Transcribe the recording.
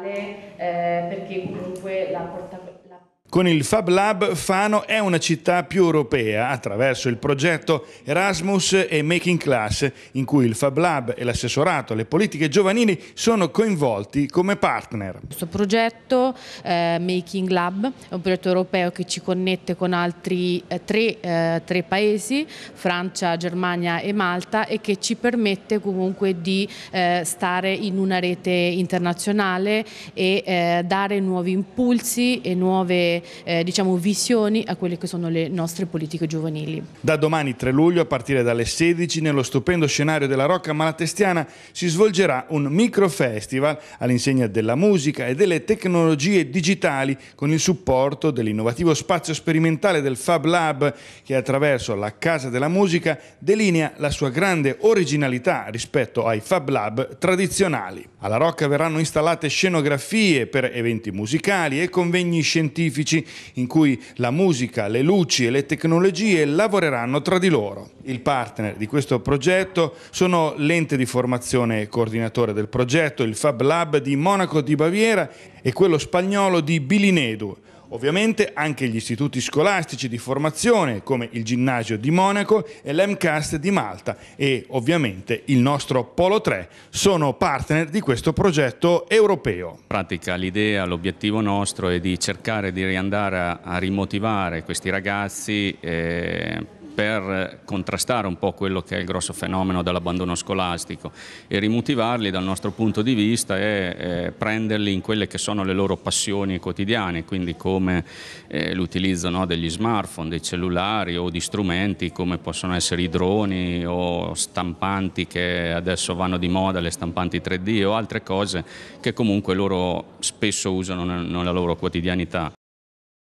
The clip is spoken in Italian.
generale eh, perché comunque la portabilità con il Fab Lab Fano è una città più europea attraverso il progetto Erasmus e Making Class, in cui il Fab Lab e l'assessorato alle politiche giovanili sono coinvolti come partner. Questo progetto eh, Making Lab è un progetto europeo che ci connette con altri eh, tre, eh, tre, paesi, Francia, Germania e Malta, e che ci permette comunque di eh, stare in una rete internazionale e eh, dare nuovi impulsi e nuove eh, diciamo, visioni a quelle che sono le nostre politiche giovanili. Da domani 3 luglio a partire dalle 16 nello stupendo scenario della Rocca Malatestiana si svolgerà un microfestival all'insegna della musica e delle tecnologie digitali con il supporto dell'innovativo spazio sperimentale del Fab Lab che attraverso la Casa della Musica delinea la sua grande originalità rispetto ai Fab Lab tradizionali. Alla Rocca verranno installate scenografie per eventi musicali e convegni scientifici artistici in cui la musica, le luci e le tecnologie lavoreranno tra di loro. Il partner di questo progetto sono l'ente di formazione e coordinatore del progetto, il Fab Lab di Monaco di Baviera e quello spagnolo di Bilinedu, Ovviamente anche gli istituti scolastici di formazione come il Ginnasio di Monaco e l'EMCAST di Malta e ovviamente il nostro Polo 3 sono partner di questo progetto europeo. In pratica l'idea, l'obiettivo nostro è di cercare di riandare a, a rimotivare questi ragazzi eh, contrastare un po' quello che è il grosso fenomeno dell'abbandono scolastico e rimotivarli dal nostro punto di vista è eh, prenderli in quelle che sono le loro passioni quotidiane, quindi come eh, l'utilizzo no, degli smartphone, dei cellulari o di strumenti come possono essere i droni o stampanti che adesso vanno di moda, le stampanti 3D o altre cose che comunque loro spesso usano nella loro quotidianità.